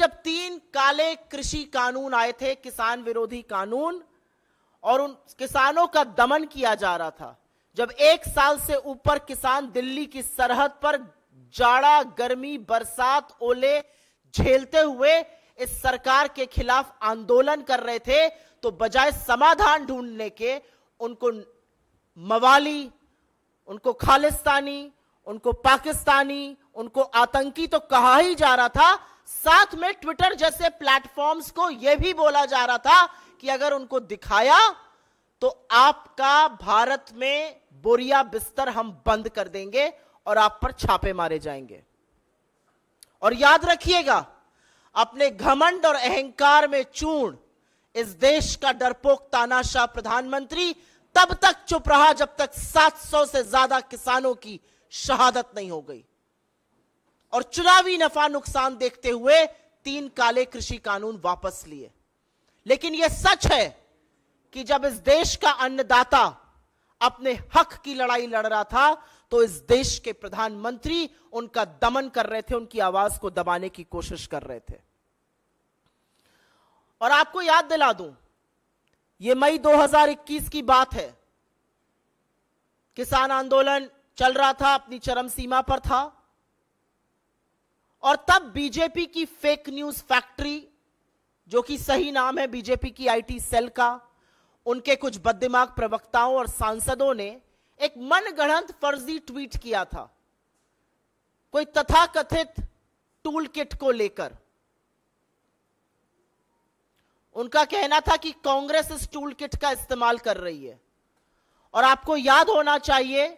जब तीन काले कृषि कानून आए थे किसान विरोधी कानून और उन किसानों का दमन किया जा रहा था जब एक साल से ऊपर किसान दिल्ली की सरहद पर जाड़ा गर्मी बरसात ओले झेलते हुए इस सरकार के खिलाफ आंदोलन कर रहे थे तो बजाय समाधान ढूंढने के उनको मवाली उनको खालिस्तानी उनको पाकिस्तानी उनको आतंकी तो कहा ही जा रहा था साथ में ट्विटर जैसे प्लेटफॉर्म्स को यह भी बोला जा रहा था कि अगर उनको दिखाया तो आपका भारत में बोरिया बिस्तर हम बंद कर देंगे और आप पर छापे मारे जाएंगे और याद रखिएगा अपने घमंड और अहंकार में चूर्ण इस देश का डरपोक तानाशाह प्रधानमंत्री तब तक चुप रहा जब तक 700 से ज्यादा किसानों की शहादत नहीं हो गई और चुनावी नफा नुकसान देखते हुए तीन काले कृषि कानून वापस लिए लेकिन यह सच है कि जब इस देश का अन्नदाता अपने हक की लड़ाई लड़ रहा था तो इस देश के प्रधानमंत्री उनका दमन कर रहे थे उनकी आवाज को दबाने की कोशिश कर रहे थे और आपको याद दिला दूं यह मई 2021 की बात है किसान आंदोलन चल रहा था अपनी चरम सीमा पर था और तब बीजेपी की फेक न्यूज फैक्ट्री जो कि सही नाम है बीजेपी की आईटी सेल का उनके कुछ बददिमाग प्रवक्ताओं और सांसदों ने एक मनगढ़ंत फर्जी ट्वीट किया था कोई तथाकथित टूल किट को लेकर उनका कहना था कि कांग्रेस इस टूल किट का इस्तेमाल कर रही है और आपको याद होना चाहिए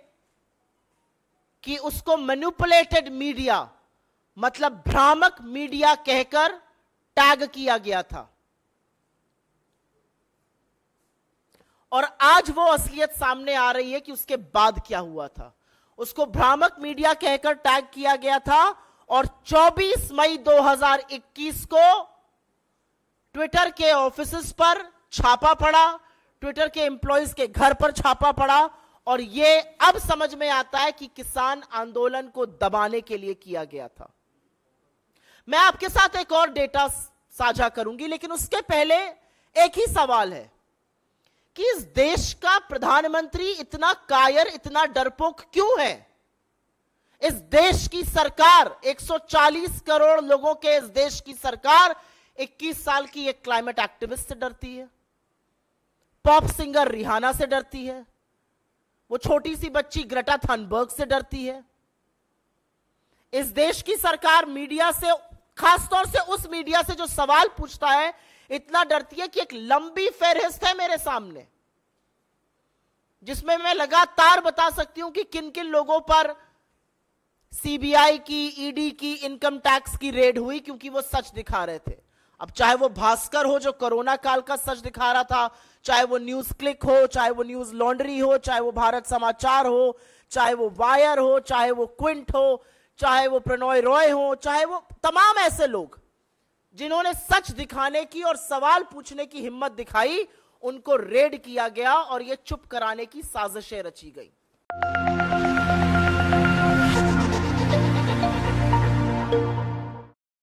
कि उसको मैन्युपुलेटेड मीडिया मतलब भ्रामक मीडिया कहकर टैग किया गया था और आज वो असलियत सामने आ रही है कि उसके बाद क्या हुआ था उसको भ्रामक मीडिया कहकर टैग किया गया था और 24 मई 2021 को ट्विटर के ऑफिस पर छापा पड़ा ट्विटर के एम्प्लॉयज के घर पर छापा पड़ा और यह अब समझ में आता है कि किसान आंदोलन को दबाने के लिए किया गया था मैं आपके साथ एक और डेटा साझा करूंगी लेकिन उसके पहले एक ही सवाल है कि इस देश का प्रधानमंत्री इतना कायर इतना डरपोक क्यों है इस देश की सरकार 140 करोड़ लोगों के इस देश की सरकार 21 साल की एक क्लाइमेट एक्टिविस्ट से डरती है पॉप सिंगर रिहाना से डरती है वो छोटी सी बच्ची ग्रेटा थनबर्ग से डरती है इस देश की सरकार मीडिया से खासतौर से उस मीडिया से जो सवाल पूछता है इतना डरती है कि एक लंबी फहरिस्त है मेरे सामने जिसमें मैं लगातार बता सकती हूं कि किन किन लोगों पर सीबीआई की ईडी e की इनकम टैक्स की रेड हुई क्योंकि वो सच दिखा रहे थे अब चाहे वो भास्कर हो जो कोरोना काल का सच दिखा रहा था चाहे वो न्यूज क्लिक हो चाहे वो न्यूज लॉन्ड्री हो चाहे वो भारत समाचार हो चाहे वो वायर हो चाहे वो क्विंट हो चाहे वो प्रणोय रॉय हो चाहे वो तमाम ऐसे लोग जिन्होंने सच दिखाने की और सवाल पूछने की हिम्मत दिखाई उनको रेड किया गया और ये चुप कराने की साजिशें रची गई